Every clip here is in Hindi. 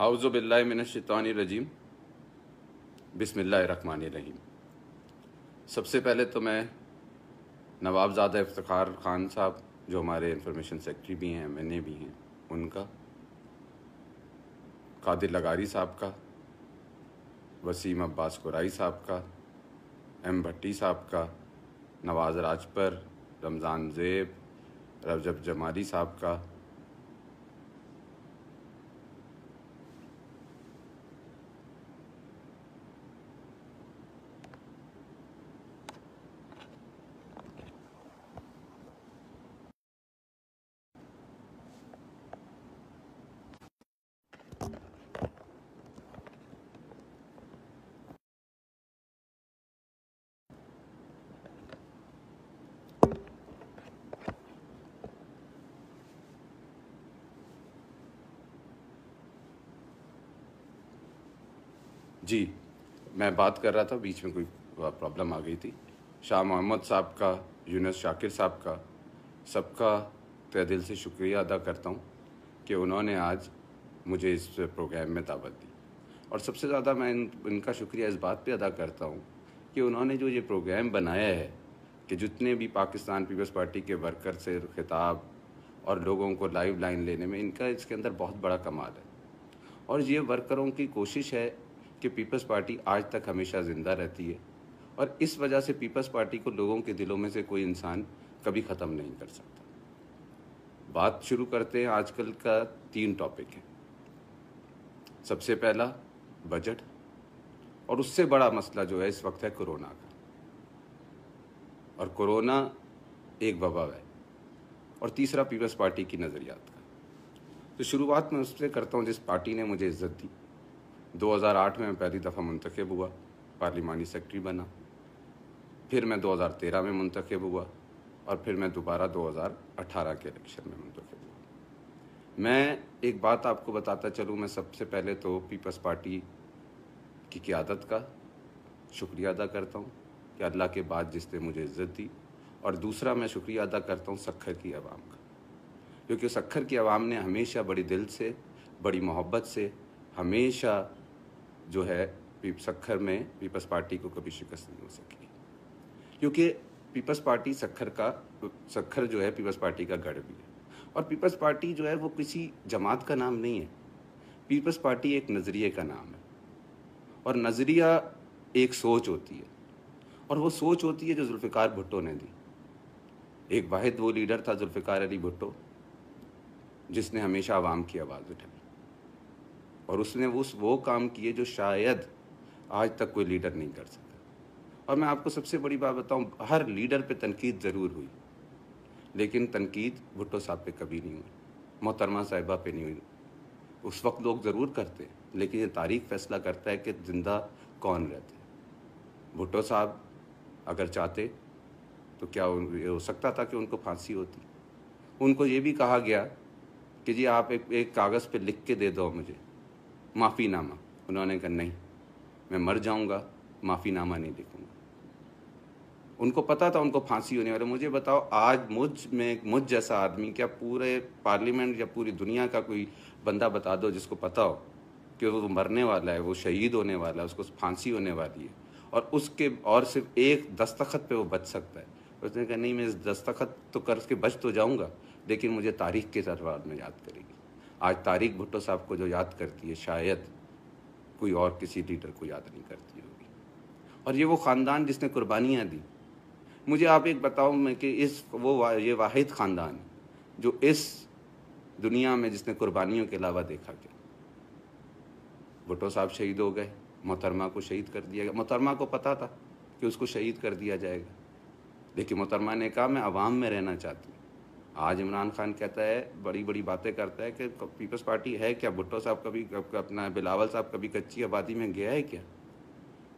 आउज़बिल्लिमिनशैतरजीम रहीम सबसे पहले तो मैं नवाबजादा इफ्तार ख़ान साहब जो हमारे इंफॉर्मेशन सेक्रेटरी भी हैं एम भी हैं उनका कादिर लगारी साहब का वसीम अब्बास कुराई साहब का एम भट्टी साहब का नवाज़ राजपर रमज़ान जेब रजब जमाली साहब का जी मैं बात कर रहा था बीच में कोई प्रॉब्लम आ गई थी शाह मोहम्मद साहब का यूनस शाकिर साहब का सबका तय दिल से शुक्रिया अदा करता हूँ कि उन्होंने आज मुझे इस प्रोग्राम में दावत दी और सबसे ज़्यादा मैं इन इनका शुक्रिया इस बात पे अदा करता हूँ कि उन्होंने जो ये प्रोग्राम बनाया है कि जितने भी पाकिस्तान पीपल्स पार्टी के वर्कर से खिताब और लोगों को लाइव लाइन लेने में इनका इसके अंदर बहुत बड़ा कमाल है और ये वर्करों की कोशिश है कि पीपल्स पार्टी आज तक हमेशा ज़िंदा रहती है और इस वजह से पीपल्स पार्टी को लोगों के दिलों में से कोई इंसान कभी ख़त्म नहीं कर सकता बात शुरू करते हैं आजकल का तीन टॉपिक है सबसे पहला बजट और उससे बड़ा मसला जो है इस वक्त है कोरोना का और कोरोना एक वबा है और तीसरा पीपल्स पार्टी की नज़रियात का तो शुरुआत में उससे करता हूँ जिस पार्टी ने मुझे इज्जत दी 2008 में मैं पहली दफ़ा मंतखब हुआ पार्लिमानी सेक्रटरी बना फिर मैं 2013 में मंतखब हुआ और फिर मैं दोबारा 2018 के इलेक्शन में मंतखब हुआ मैं एक बात आपको बताता चलूँ मैं सबसे पहले तो पीपल्स पार्टी की क्यादत का शुक्रिया अदा करता हूँ कि अल्लाह के बाद जिसने मुझे इज़्ज़त दी और दूसरा मैं शुक्रिया अदा करता हूँ सखर की आवाम का क्योंकि सखर की आवाम ने हमेशा बड़ी दिल से बड़ी मोहब्बत से हमेशा जो है सखर में पीपल्स पार्टी को कभी शिकस्त नहीं हो सकी क्योंकि पीपल्स पार्टी सखर का सखर जो है पीपल्स पार्टी का गढ़ भी है और पीपल्स पार्टी जो है वो किसी जमात का नाम नहीं है पीपल्स पार्टी एक नज़रिए का नाम है और नज़रिया एक सोच होती है और वो सोच होती है जो जुल्फ़िकार भुट्टो ने दी एक वाहिद वो लीडर था जुल्फ़िकार अली भुट्टो जिसने हमेशा आवाम की आवाज़ उठाई और उसने उस वो काम किए जो शायद आज तक कोई लीडर नहीं कर सका और मैं आपको सबसे बड़ी बात बताऊं हर लीडर पे तनकीद ज़रूर हुई लेकिन तनकीद भुट्टो साहब पे कभी नहीं हुई मोहतरमा साहिबा पे नहीं हुई उस वक्त लोग ज़रूर करते लेकिन ये तारीख फैसला करता है कि ज़िंदा कौन रहते भुट्टो साहब अगर चाहते तो क्या हो सकता था कि उनको फांसी होती उनको ये भी कहा गया कि जी आप एक एक कागज़ पे लिख के दे दो मुझे माफ़ीनामा उन्होंने कहा नहीं मैं मर जाऊंगा माफ़ीनामा नहीं लिखूंगा उनको पता था उनको फांसी होने वाली मुझे बताओ आज मुझ में मुझ जैसा आदमी क्या पूरे पार्लियामेंट या पूरी दुनिया का कोई बंदा बता दो जिसको पता हो कि वो मरने वाला है वो शहीद होने वाला है उसको फांसी होने वाली है और उसके और सिर्फ एक दस्तखत पे वो बच सकता है उसने कहा नहीं मैं इस दस्तखत तो करके बच तो जाऊँगा लेकिन मुझे तारीख के दरबार में याद करेगी आज तारिक भुट्टो साहब को जो याद करती है शायद कोई और किसी लीडर को याद नहीं करती होगी और ये वो ख़ानदान जिसने कुर्बानियाँ दी मुझे आप एक बताओ मैं कि इस वो वा, ये वाहिद ख़ानदान जो इस दुनिया में जिसने कुर्बानियों के अलावा देखा गया भुट्टो साहब शहीद हो गए मोहतरमा को शहीद कर दिया गया मोहतरमा को पता था कि उसको शहीद कर दिया जाएगा लेकिन मोहतरमा ने कहा मैं आवाम में रहना चाहती हूँ आज इमरान खान कहता है बड़ी बड़ी बातें करता है कि पीपल्स पार्टी है क्या भुट्टो साहब कभी अपना बिलावल साहब कभी कच्ची आबादी में गया है क्या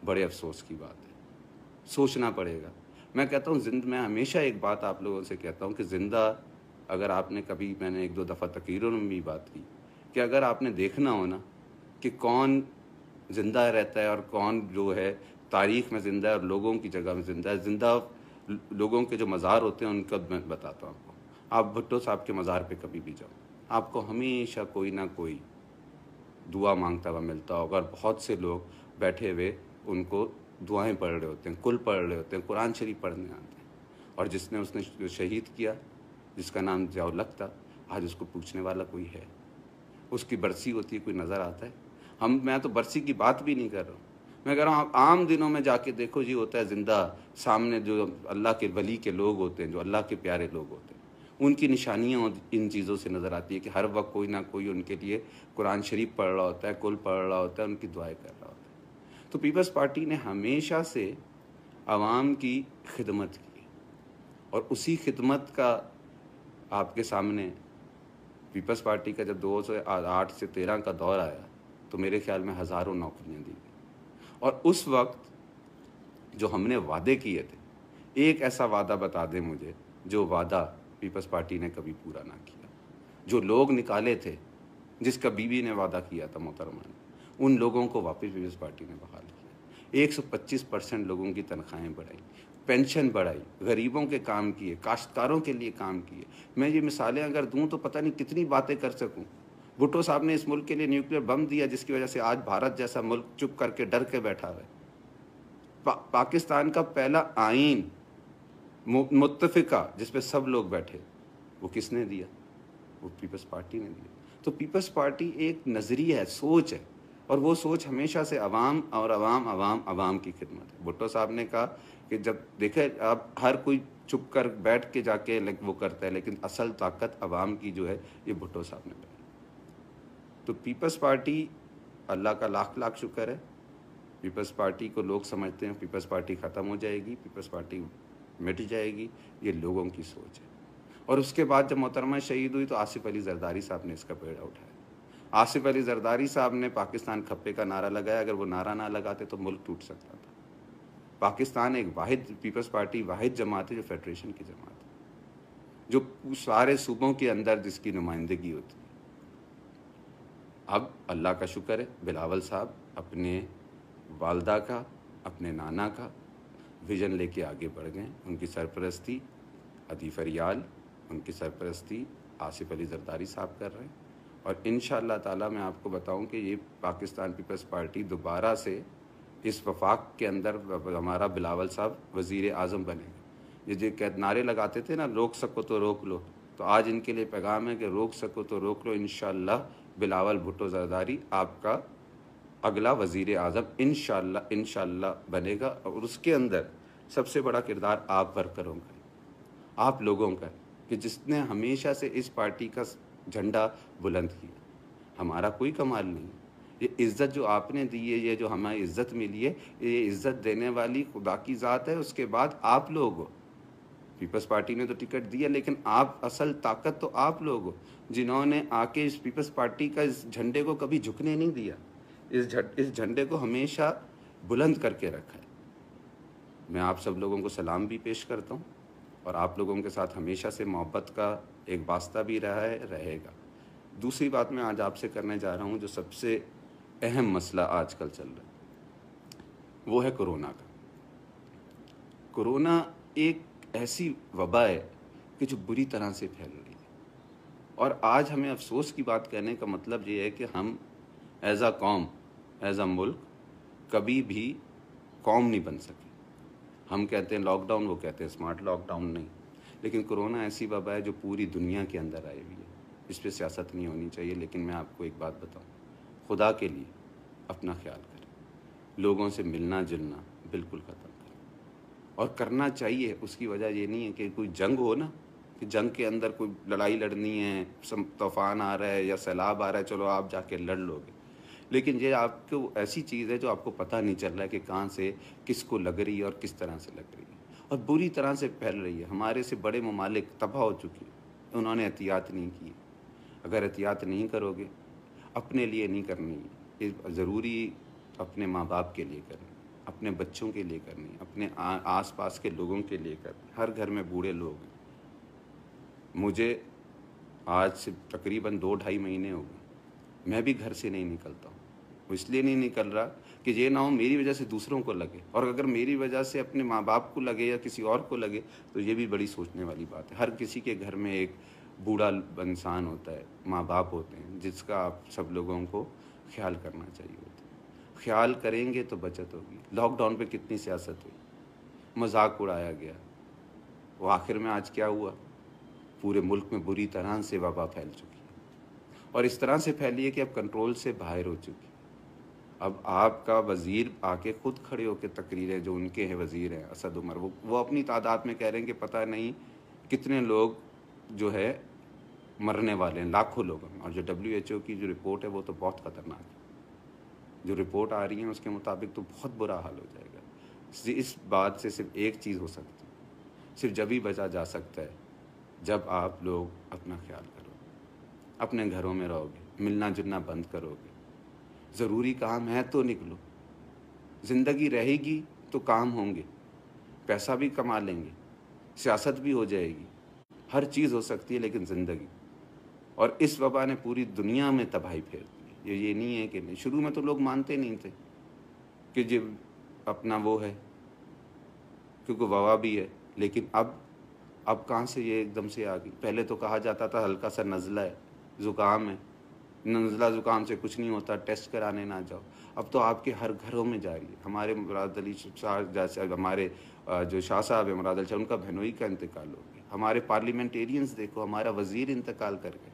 बड़े अफसोस की बात है सोचना पड़ेगा मैं कहता हूँ जिंद मैं हमेशा एक बात आप लोगों से कहता हूँ कि ज़िंदा अगर आपने कभी मैंने एक दो दफ़ा तकरीरों में भी बात की कि अगर आपने देखना हो ना कि कौन ज़िंदा रहता है और कौन जो है तारीख में ज़िंदा है और लोगों की जगह में ज़िंदा है ज़िंदा लोगों के जो मज़ार होते हैं उनका मैं बताता हूँ आपको आप भुट्टो साहब के मज़ार पे कभी भी जाओ आपको हमेशा कोई ना कोई दुआ मांगता हुआ मिलता होगा और बहुत से लोग बैठे हुए उनको दुआएं पढ़ रहे होते हैं कुल पढ़ रहे होते हैं कुरान शरीफ पढ़ने आते हैं और जिसने उसने शहीद किया जिसका नाम जयालक था आज उसको पूछने वाला कोई है उसकी बरसी होती है कोई नज़र आता है हम मैं तो बरसी की बात भी नहीं कर रहा हूँ मैं कह रहा हूँ आप आम दिनों में जाके देखो जी होता है ज़िंदा सामने जो अल्लाह के वली के लोग होते हैं जो अल्लाह के प्यारे लोग होते हैं उनकी निशानियाँ इन चीज़ों से नज़र आती है कि हर वक्त कोई ना कोई उनके लिए कुरान शरीफ पढ़ रहा होता है कुल पढ़ रहा होता है उनकी दुआएं कर रहा होता है तो पीपल्स पार्टी ने हमेशा से आवाम की खिदमत की और उसी खिदमत का आपके सामने पीपल्स पार्टी का जब दो से आठ से तेरह का दौर आया तो मेरे ख्याल में हज़ारों नौकरियाँ दी गई और उस वक्त जो हमने वादे किए थे एक ऐसा वादा बता दें मुझे जो वादा पीपल्स पार्टी ने कभी पूरा ना किया जो लोग निकाले थे जिसका बीबी ने वादा किया था मोहतरमा ने उन लोगों को वापस पीपल्स पार्टी ने बहाल किया 125 परसेंट लोगों की तनख्वाहें बढ़ाई पेंशन बढ़ाई गरीबों के काम किए काश्तकारों के लिए काम किए मैं ये मिसालें अगर दूँ तो पता नहीं कितनी बातें कर सकूँ भुट्टो साहब ने इस मुल्क के लिए न्यूक्लियर बम दिया जिसकी वजह से आज भारत जैसा मुल्क चुप करके डर के बैठा है पा, पाकिस्तान का पहला आइन मुतफ़िका जिसपे सब लोग बैठे वो किसने दिया वो पीपल्स पार्टी ने दिया तो पीपल्स पार्टी एक नज़रिया है सोच है और वो सोच हमेशा से अवाम और अवाम अवाम अवाम की खिदमत है भुट्टो साहब ने कहा कि जब देखे आप हर कोई चुप कर बैठ के जाके वो करता है लेकिन असल ताकत अवाम की जो है ये भुट्टो साहब ने बताया तो पीपल्स पार्टी अल्लाह का लाख लाख शुक्र है पीपल्स पार्टी को लोग समझते हैं पीपल्स पार्टी ख़त्म हो जाएगी पीपल्स पार्टी मिट जाएगी ये लोगों की सोच है और उसके बाद जब मोहतरमा शहीद हुई तो आसिफ अली जरदारी साहब ने इसका पेड़ उठाया आसिफ अली जरदारी साहब ने पाकिस्तान खप्पे का नारा लगाया अगर वो नारा ना लगाते तो मुल्क टूट सकता था पाकिस्तान एक वाहिद पीपल्स पार्टी वाहिद जमात है जो फेडरेशन की जमात है जो सारे सूबों के अंदर जिसकी नुमाइंदगी होती है अब अल्लाह का शुक्र है बिलावल साहब अपने वालदा का अपने नाना का विज़न लेके आगे बढ़ गए उनकी सरपरस्ती अदी फरियाल उनकी सरपरस्ती आसिफ अली जरदारी साहब कर रहे हैं और इन ताला मैं आपको बताऊं कि ये पाकिस्तान पीपल्स पार्टी दोबारा से इस वफाक के अंदर हमारा बिलावल साहब वज़ी अजम बने ये जो नारे लगाते थे ना रोक सको तो रोक लो तो आज इनके लिए पैगाम है कि रोक सको तो रोक लो इन बिलावल भुट्टो जरदारी आपका अगला वजीर अजम इन इन बनेगा और उसके अंदर सबसे बड़ा किरदार आप वर्करों का आप लोगों का कि जिसने हमेशा से इस पार्टी का झंडा बुलंद किया हमारा कोई कमाल नहीं ये इज़्ज़त जो आपने दी है ये जो हमें इज़्ज़त मिली है ये इज़्ज़त देने वाली खुदा की ज़ात है उसके बाद आप लोग हो पीपल्स पार्टी ने तो टिकट दिया लेकिन आप असल ताकत तो आप लोग हो जिन्होंने आके इस पीपल्स पार्टी का इस झंडे को कभी झुकने नहीं दिया इस झट इस झंडे को हमेशा बुलंद करके रखा है मैं आप सब लोगों को सलाम भी पेश करता हूँ और आप लोगों के साथ हमेशा से मोहब्बत का एक वास्ता भी रहा है रहेगा दूसरी बात मैं आज आपसे करने जा रहा हूँ जो सबसे अहम मसला आजकल चल रहा है वो है कोरोना का कोरोना एक ऐसी वबा है कि जो बुरी तरह से फैल रही है और आज हमें अफसोस की बात कहने का मतलब ये है कि हम एज आ कॉम एज अ मुल्क कभी भी कॉम नहीं बन सकी हम कहते हैं लॉकडाउन वो कहते हैं स्मार्ट लॉकडाउन नहीं लेकिन कोरोना ऐसी वबा है जो पूरी दुनिया के अंदर आई हुई है इस पर सियासत नहीं होनी चाहिए लेकिन मैं आपको एक बात बताऊँ खुदा के लिए अपना ख्याल करें लोगों से मिलना जुलना बिल्कुल ख़त्म करें और करना चाहिए उसकी वजह ये नहीं है कि कोई जंग हो ना कि जंग के अंदर कोई लड़ाई लड़नी है तूफान आ रहा है या सैलाब आ रहा है चलो आप जाके लड़ लोगे लेकिन ये आपको ऐसी चीज़ है जो आपको पता नहीं चल रहा है कि कहाँ से किसको लग रही है और किस तरह से लग रही है और बुरी तरह से फैल रही है हमारे से बड़े ममालिक तबाह हो चुके हैं उन्होंने एहतियात नहीं की अगर एहतियात नहीं करोगे अपने लिए नहीं करनी ये ज़रूरी अपने माँ बाप के लिए करनी अपने बच्चों के लिए करनी अपने आस पास के लोगों के लिए करनी हर घर में बूढ़े लोग हैं मुझे आज से तकरीबन दो ढाई महीने हो गए मैं भी घर से नहीं निकलता हूँ इसलिए नहीं निकल रहा कि ये ना हो मेरी वजह से दूसरों को लगे और अगर मेरी वजह से अपने माँ बाप को लगे या किसी और को लगे तो ये भी बड़ी सोचने वाली बात है हर किसी के घर में एक बूढ़ा इंसान होता है माँ बाप होते हैं जिसका आप सब लोगों को ख्याल करना चाहिए होता है ख्याल करेंगे तो बचत होगी लॉकडाउन पर कितनी सियासत हुई मजाक उड़ाया गया वो आखिर में आज क्या हुआ पूरे मुल्क में बुरी तरह से वबा फैल चुकी और इस तरह से फैली है कि अब कंट्रोल से बाहर हो चुकी अब आपका वज़ीर आके खुद खड़े होकर तकरीरें जो उनके हैं वज़ीर हैं असद उमर वो वो अपनी तादाद में कह रहे हैं कि पता नहीं कितने लोग जो है मरने वाले हैं लाखों लोग और जो डब्ल्यू एच ओ की जो रिपोर्ट है वो तो बहुत ख़तरनाक है जो रिपोर्ट आ रही है उसके मुताबिक तो बहुत बुरा हाल हो जाएगा इस बात से सिर्फ एक चीज़ हो सकती है सिर्फ जब ही बचा जा सकता है जब आप लोग अपना ख्याल करें अपने घरों में रहोगे मिलना जुलना बंद करोगे ज़रूरी काम है तो निकलो ज़िंदगी रहेगी तो काम होंगे पैसा भी कमा लेंगे सियासत भी हो जाएगी हर चीज़ हो सकती है लेकिन ज़िंदगी और इस वबा ने पूरी दुनिया में तबाही फेर दी ये ये नहीं है कि नहीं शुरू में तो लोग मानते नहीं थे कि जी अपना वो है क्योंकि वबा भी है लेकिन अब अब कहाँ से ये एकदम से आ गई पहले तो कहा जाता था हल्का सा नज़ला है ज़ुकाम है नजला ज़ुकाम से कुछ नहीं होता टेस्ट कराने ना जाओ अब तो आपके हर घरों में जाएगी हमारे मुराद अली शाह जैसे हमारे जो शाह साहब है मुराद अली शाह उनका भनोई का इंतकाल हो गया हमारे पार्लियामेंटेरियंस देखो हमारा वजीर इंतकाल कर गए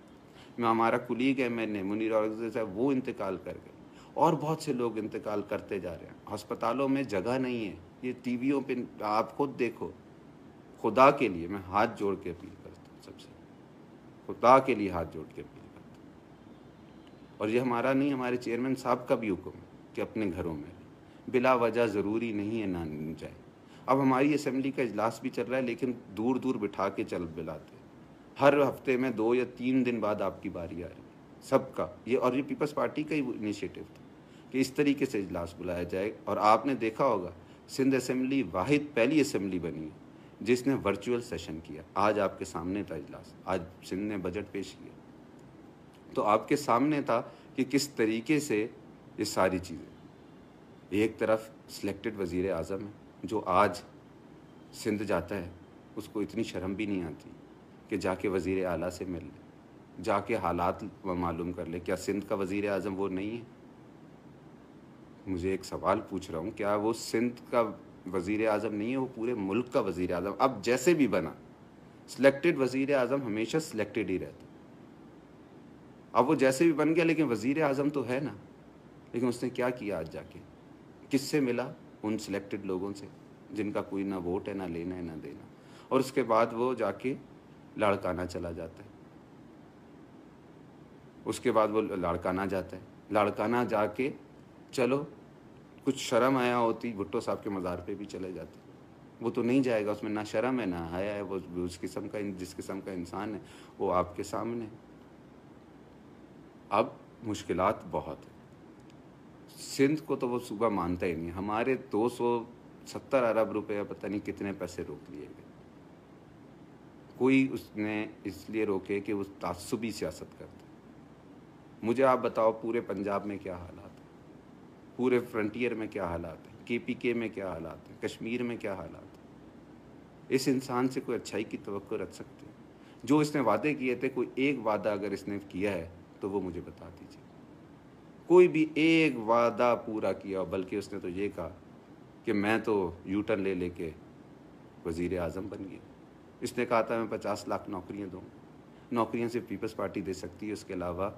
मैं हमारा कुलीग है मैंने मुनीर औरंगजेब साहब वो इंतकाल कर गए और बहुत से लोग इंतकाल करते जा रहे हैं हस्पतालों में जगह नहीं है ये टीवीओं पे आप खुद देखो खुदा के लिए मैं हाथ जोड़ के अपील खुदा के लिए हाथ जोड़ के अपील करता और ये हमारा नहीं हमारे चेयरमैन साहब का भी हुक्म है कि अपने घरों में बिला वजह ज़रूरी नहीं है ना जाए अब हमारी असम्बली का इजलास भी चल रहा है लेकिन दूर दूर बिठा के चल बिलाते हर हफ्ते में दो या तीन दिन बाद आपकी बारी आ रही है सबका ये और ये पीपल्स पार्टी का ही इनिशिएटिव था कि इस तरीके से इजलास बुलाया जाए और आपने देखा होगा सिंध असम्बली वाहिद पहली असम्बली बनी है जिसने वर्चुअल सेशन किया आज आपके सामने था इजलास आज सिंध ने बजट पेश किया तो आपके सामने था कि किस तरीके से ये सारी चीज़ें एक तरफ सिलेक्टेड वज़ी अजम है जो आज सिंध जाता है उसको इतनी शर्म भी नहीं आती कि जाके वज़ी अला से मिल ले जाके हालात मालूम कर ले क्या सिंध का वज़ी अजम वो नहीं है मुझे एक सवाल पूछ रहा हूँ क्या वो सिंध का वज़ी अजम नहीं है वो पूरे मुल्क का वज़ी अजम अब जैसे भी बना सिलेक्टेड वज़ी अजम हमेशा सिलेक्टेड ही रहता अब वो जैसे भी बन गया लेकिन वज़ी अजम तो है ना लेकिन उसने क्या किया आज जाके किससे मिला उन सिलेक्टेड लोगों से जिनका कोई ना वोट है ना लेना है ना देना और उसके बाद वो जाके लाड़काना चला जाता है उसके बाद वो लाड़काना जाता है लाड़काना जाके चलो कुछ शर्म आया होती भुट्टो साहब के मज़ार पे भी चले जाते वो तो नहीं जाएगा उसमें ना शर्म है ना हया है वो उस किस्म का जिस किस्म का इंसान है वो आपके सामने अब मुश्किल बहुत है सिंध को तो वो सुबह मानता ही नहीं हमारे दो सौ सत्तर अरब रुपये पता नहीं कितने पैसे रोक लिए गए कोई उसने इसलिए रोके कि वो तासुबी सियासत करते मुझे आप बताओ पूरे पंजाब में क्या हालात पूरे फ्रंटियर में क्या हालात हैं के पी के में क्या हालात हैं कश्मीर में क्या हालात हैं इस इंसान से कोई अच्छाई की तो रख सकते हैं जो इसने वादे किए थे कोई एक वादा अगर इसने किया है तो वो मुझे बता दीजिए कोई भी एक वादा पूरा किया बल्कि उसने तो ये कहा कि मैं तो यूटर्न ले लेके वज़ी अजम बन गया इसने कहा था मैं पचास लाख नौकरियाँ दूँ नौकरियाँ सिर्फ पीपल्स पार्टी दे सकती है उसके अलावा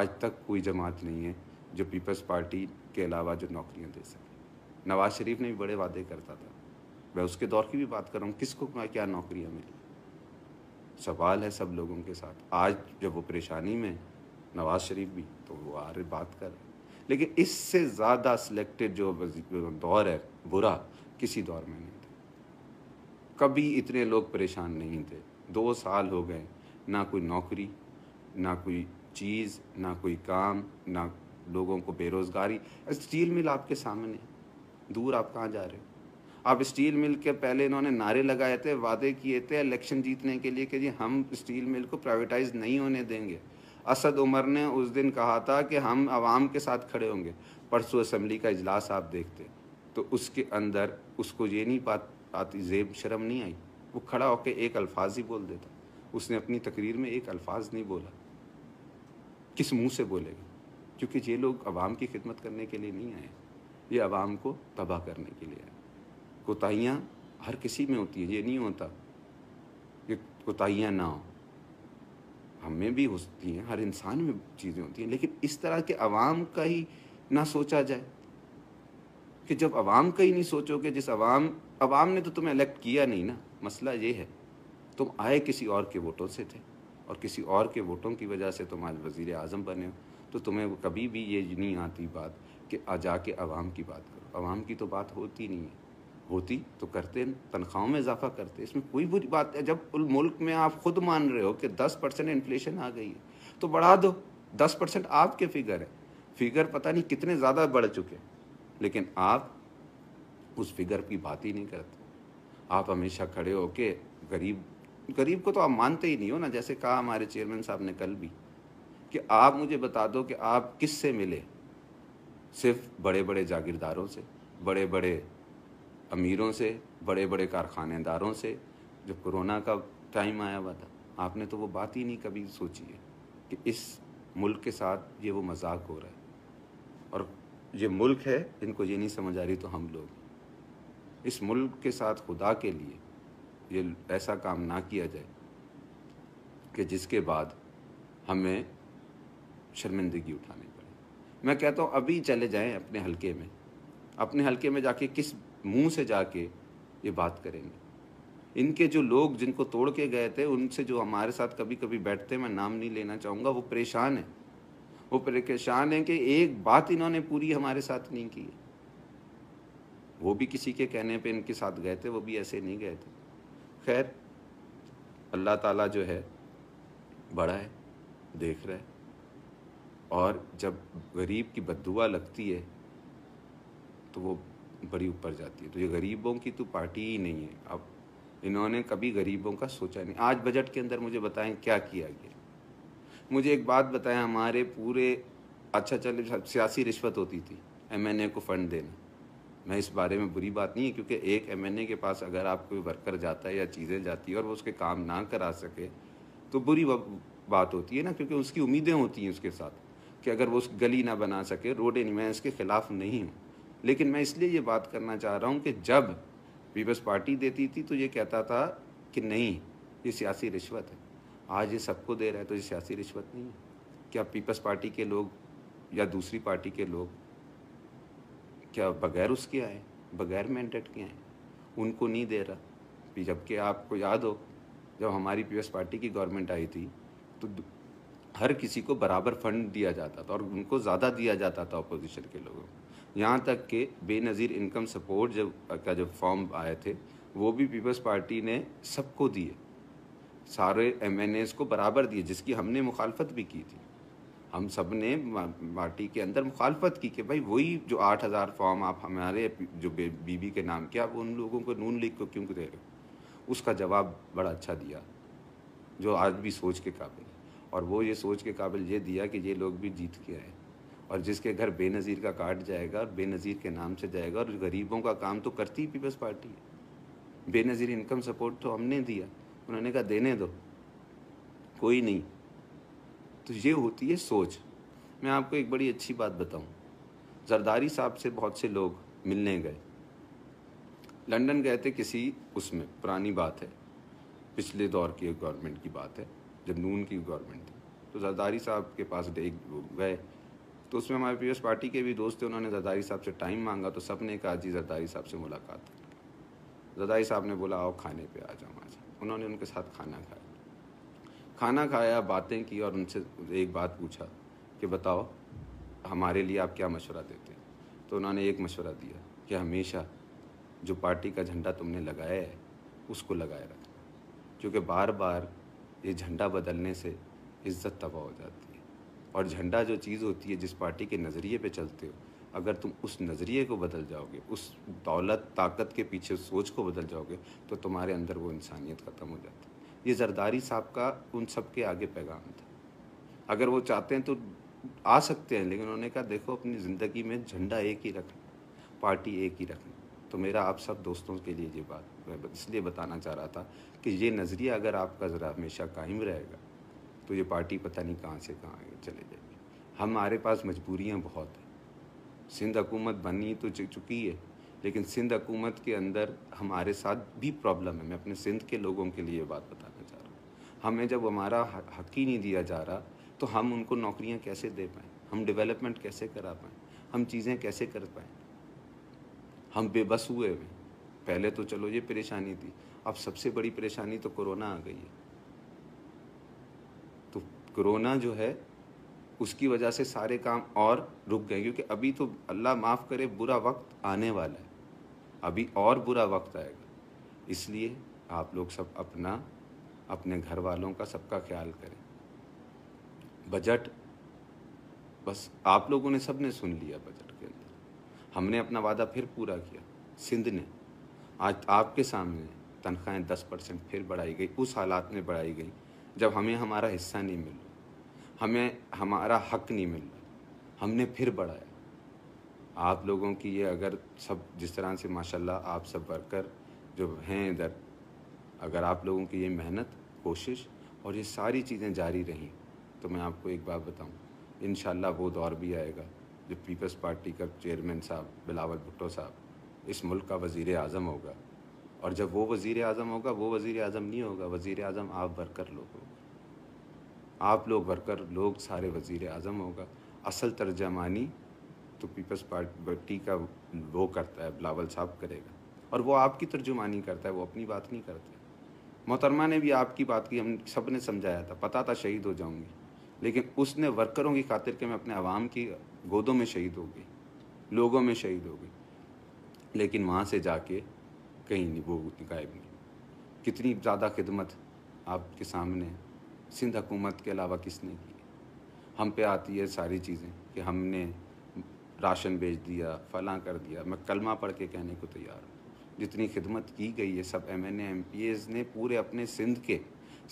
आज तक कोई जमात नहीं है जो पीपल्स पार्टी के अलावा जो नौकरियां दे सके नवाज शरीफ ने भी बड़े वादे करता था मैं उसके दौर की भी बात कर रहा हूँ किसको क्या नौकरियाँ मिली सवाल है सब लोगों के साथ आज जब वो परेशानी में नवाज शरीफ भी तो वो आ रहे बात कर रहे लेकिन इससे ज़्यादा सिलेक्टेड जो दौर है बुरा किसी दौर में नहीं था कभी इतने लोग परेशान नहीं थे दो साल हो गए ना कोई नौकरी ना कोई चीज़ ना कोई काम ना लोगों को बेरोज़गारी स्टील मिल आपके सामने दूर आप कहाँ जा रहे हो आप स्टील मिल के पहले इन्होंने नारे लगाए थे वादे किए थे इलेक्शन जीतने के लिए कि जी हम स्टील मिल को प्राइवेटाइज नहीं होने देंगे असद उमर ने उस दिन कहा था कि हम आवाम के साथ खड़े होंगे परसों असम्बली का इजलास आप देखते तो उसके अंदर उसको ये नहीं बात आती जेब शर्म नहीं आई वो खड़ा होकर एक अल्फाज ही बोल देता उसने अपनी तकरीर में एक अल्फाज नहीं बोला किस मुंह से बोलेगा क्योंकि ये लोग आवाम की खिदमत करने के लिए नहीं आए ये आवाम को तबाह करने के लिए आए कोताहियाँ हर किसी में होती हैं ये नहीं होता कि कोताहियाँ ना हो हमें भी होती हैं हर इंसान में चीज़ें होती हैं लेकिन इस तरह के आवाम का ही ना सोचा जाए कि जब आवाम का ही नहीं सोचोगे जिस आवाम आवाम ने तो तुम्हें इलेक्ट किया नहीं ना मसला ये है तुम आए किसी और के वोटों से थे और किसी और के वोटों की वजह से तुम आज वज़ी अजम बने हो तो तुम्हें कभी भी ये नहीं आती बात कि आ जाके अवाम की बात करो अवाम की तो बात होती नहीं है होती तो करते तनख्वाहों में इजाफा करते इसमें कोई बुरी बात है जब मुल्क में आप खुद मान रहे हो कि दस परसेंट इन्फ्लेशन आ गई है तो बढ़ा दो दस परसेंट आपके फिगर है फिगर पता नहीं कितने ज़्यादा बढ़ चुके हैं लेकिन आप उस फिगर की बात ही नहीं करते आप हमेशा खड़े हो के गरीब गरीब को तो आप मानते ही नहीं हो ना जैसे कहा हमारे चेयरमैन साहब ने कल भी कि आप मुझे बता दो कि आप किस से मिले सिर्फ बड़े बड़े जागीरदारों से बड़े बड़े अमीरों से बड़े बड़े कारखानेदारों से जब कोरोना का टाइम आया हुआ था आपने तो वो बात ही नहीं कभी सोची है कि इस मुल्क के साथ ये वो मजाक हो रहा है और ये मुल्क है इनको ये नहीं समझ आ रही तो हम लोग इस मुल्क के साथ खुदा के लिए ये ऐसा काम ना किया जाए कि जिसके बाद हमें शर्मिंदगी उठानी पड़े मैं कहता हूँ अभी चले जाएं अपने हलके में अपने हलके में जाके किस मुंह से जाके ये बात करेंगे इनके जो लोग जिनको तोड़ के गए थे उनसे जो हमारे साथ कभी कभी बैठते मैं नाम नहीं लेना चाहूँगा वो परेशान है वो परेशान है कि एक बात इन्होंने पूरी हमारे साथ नहीं की वो भी किसी के कहने पे इनके साथ गए थे वो भी ऐसे नहीं गए थे खैर अल्लाह ताला जो है बड़ा है देख रहा है और जब गरीब की बदुआ लगती है तो वो बड़ी ऊपर जाती है तो ये गरीबों की तो पार्टी ही नहीं है अब इन्होंने कभी गरीबों का सोचा नहीं आज बजट के अंदर मुझे बताएं क्या किया गया मुझे एक बात बताएं हमारे पूरे अच्छा चले सियासी रिश्वत होती थी एम को फंड देना मैं इस बारे में बुरी बात नहीं है क्योंकि एक एम के पास अगर आप कोई वर्कर जाता है या चीज़ें जाती है और वो उसके काम ना करा सके तो बुरी बात होती है ना क्योंकि उसकी उम्मीदें होती हैं उसके साथ कि अगर वो उस गली ना बना सके रोड नहीं मैं इसके ख़िलाफ़ नहीं हूँ लेकिन मैं इसलिए ये बात करना चाह रहा हूँ कि जब पीपल्स पार्टी देती थी तो ये कहता था कि नहीं ये सियासी रिश्वत है आज ये सबको दे रहा है तो ये सियासी रिश्वत नहीं है क्या पीपल्स पार्टी के लोग या दूसरी पार्टी के लोग क्या बगैर उसके आए बगैर मैंडेट के आए उनको नहीं दे रहा जबकि आपको याद हो जब हमारी पीपल्स पार्टी की गवर्नमेंट आई थी तो हर किसी को बराबर फंड दिया जाता था और उनको ज़्यादा दिया जाता था अपोजिशन के लोगों को यहाँ तक कि बेनज़ीर इनकम सपोर्ट जब का जब फॉर्म आए थे वो भी पीपल्स पार्टी ने सबको दिए सारे एम को बराबर दिए जिसकी हमने मुखालफत भी की थी हम सब ने पार्टी के अंदर मुखालफत की कि भाई वही जो आठ हज़ार फॉर्म आप हमारे जो बीबी के नाम के आप उन लोगों को नून लीग को क्यों दे रहे हो उसका जवाब बड़ा अच्छा दिया जो आज भी सोच के काबिल है और वो ये सोच के काबिल ये दिया कि ये लोग भी जीत के आए और जिसके घर बेनज़ीर का कार्ड जाएगा और बेनज़ीर के नाम से जाएगा और गरीबों का काम तो करती ही पीपल्स पार्टी है बेनज़ीर इनकम सपोर्ट तो हमने दिया उन्होंने कहा देने दो कोई नहीं तो ये होती है सोच मैं आपको एक बड़ी अच्छी बात बताऊं जरदारी साहब से बहुत से लोग मिलने गए लंदन गए थे किसी उसमें पुरानी बात है पिछले दौर की गवर्नमेंट की बात है जब नून की गवर्नमेंट थी तो जरदारी साहब के पास एक गए तो उसमें हमारे पीपल्स पार्टी के भी दोस्त थे उन्होंने जरदारी साहब से टाइम मांगा तो सब ने कहा जी जरदारी साहब से मुलाकात जरदारी साहब ने बोला आओ खाने पर आ जाओ आज उन्होंने उनके साथ खाना खाया खाना खाया बातें की और उनसे एक बात पूछा कि बताओ हमारे लिए आप क्या मशवरा देते हैं तो उन्होंने एक मशवरा दिया कि हमेशा जो पार्टी का झंडा तुमने लगाया है उसको लगाए रखना क्योंकि बार बार ये झंडा बदलने से इज्जत तबाह हो जाती है और झंडा जो चीज़ होती है जिस पार्टी के नज़रिए पे चलते हो अगर तुम उस नज़रिए को बदल जाओगे उस दौलत ताकत के पीछे सोच को बदल जाओगे तो तुम्हारे अंदर वो इंसानियत ख़त्म हो जाती है ये जरदारी साहब का उन सब के आगे पैगाम था अगर वो चाहते हैं तो आ सकते हैं लेकिन उन्होंने कहा देखो अपनी ज़िंदगी में झंडा एक ही रखना पार्टी एक ही रखना तो मेरा आप सब दोस्तों के लिए ये बात मैं इसलिए बताना चाह रहा था कि ये नज़रिया अगर आपका ज़रा हमेशा कायम रहेगा तो ये पार्टी पता नहीं कहाँ से कहाँ चले जाएगी हमारे पास मजबूरियाँ बहुत हैं सिंध हुकूमत बनी तो चुकी है लेकिन सिंध हुकूमत के अंदर हमारे साथ भी प्रॉब्लम है मैं अपने सिंध के लोगों के लिए बात बताना चाह रहा हूँ हमें जब हमारा हक ही नहीं दिया जा रहा तो हम उनको नौकरियाँ कैसे दे पाएँ हम डेवलपमेंट कैसे करा पाएँ हम चीज़ें कैसे कर पाएँ हम बेबस हुए हुए पहले तो चलो ये परेशानी थी अब सबसे बड़ी परेशानी तो कोरोना आ गई है तो कोरोना जो है उसकी वजह से सारे काम और रुक गए क्योंकि अभी तो अल्लाह माफ़ करे बुरा वक्त आने वाला है अभी और बुरा वक्त आएगा इसलिए आप लोग सब अपना अपने घर वालों का सबका ख्याल करें बजट बस आप लोगों ने सबने सुन लिया बजट के अंदर हमने अपना वादा फिर पूरा किया सिंध ने आज आपके सामने तनख्वाहें दस परसेंट फिर बढ़ाई गई उस हालात में बढ़ाई गई जब हमें हमारा हिस्सा नहीं मिल रहा हमें हमारा हक नहीं मिल रहा हमने फिर बढ़ाया आप लोगों की ये अगर सब जिस तरह से माशाल्लाह आप सब वर्कर जो हैं इधर अगर आप लोगों की ये मेहनत कोशिश और ये सारी चीज़ें जारी रहीं तो मैं आपको एक बात बताऊं इन वो दौर भी आएगा जो पीपल्स पार्टी का चेयरमैन साहब बिलावल भुट्टो साहब इस मुल्क का वज़ी अजम होगा और जब वो वज़ी अजम होगा वो वज़ी अजम नहीं होगा वज़ी अजम आप वर्कर लोग होगा आप लोग वर्कर लोग सारे वज़ी अजम होगा असल तर्जमानी तो पीपल्स पार्टी का वो करता है बिलावल साहब करेगा और वो आपकी तर्जुमानी करता है वो अपनी बात नहीं करता मोहतरमा ने भी आपकी बात की हम सब ने समझाया था पता था शहीद हो जाऊंगी लेकिन उसने वर्करों की खातिर के मैं अपने आवाम की गोदों में शहीद हो गई लोगों में शहीद हो गई लेकिन वहाँ से जाके कहीं नहीं वो गायब नहीं कितनी ज़्यादा खिदमत आपके सामने सिंध हुकूमत के अलावा किसने की हम पे आती है सारी चीज़ें कि हमने राशन बेच दिया फला कर दिया मैं कलमा पढ़ के कहने को तैयार हूँ जितनी खिदमत की गई है सब M N M P As ने पूरे अपने सिंध के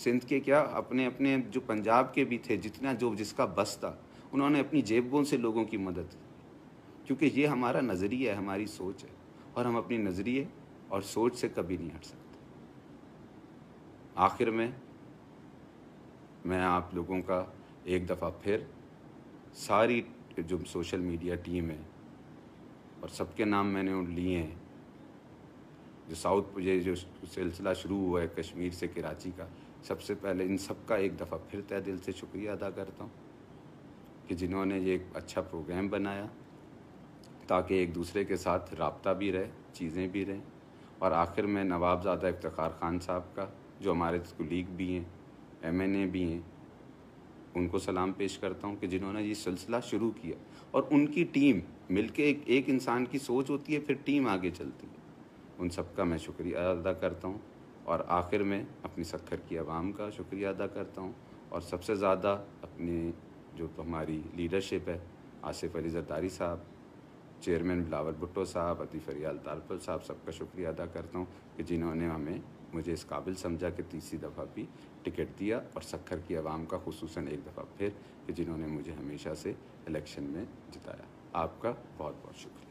सिंध के क्या अपने अपने जो पंजाब के भी थे जितना जो जिसका बस था उन्होंने अपनी जेबों से लोगों की मदद की क्योंकि ये हमारा नज़रिया है हमारी सोच है और हम अपनी नज़रिए और सोच से कभी नहीं हट सकते आखिर में मैं आप लोगों का एक दफ़ा फिर सारी जो सोशल मीडिया टीम है और सबके नाम मैंने उन लिए हैं जो साउथ पुजे जो सिलसिला शुरू हुआ है कश्मीर से कराची का सबसे पहले इन सब का एक दफ़ा फिर तय दिल से शुक्रिया अदा करता हूँ कि जिन्होंने ये एक अच्छा प्रोग्राम बनाया ताकि एक दूसरे के साथ रबता भी रहे चीज़ें भी रहें और आखिर में नवाबजादा इफ्तार ख़ान साहब का जो हमारे कुलीग भी हैं एम एन ए भी हैं उनको सलाम पेश करता हूँ कि जिन्होंने ये सिलसिला शुरू किया और उनकी टीम मिल के एक एक इंसान की सोच होती है फिर टीम आगे चलती है उन सबका मैं शुक्रिया अदा करता हूँ और आखिर में अपनी सखर की आवाम का शुक्रिया अदा करता हूँ और सबसे ज़्यादा अपने जो हमारी लीडरशिप है आसिफ अली जरदारी साहब चेयरमैन बिलावर भुट्टो साहब अतीफ़ फरियाल तारपुर साहब सबका शुक्रिया अदा करता हूँ कि जिन्होंने हमें मुझे इस काबिल समझा कि तीसरी दफ़ा भी टिकट दिया और सखर की आवाम का खसूस एक दफ़ा फिर कि जिन्होंने मुझे हमेशा से इलेक्शन में जिताया आपका बहुत बहुत शुक्रिया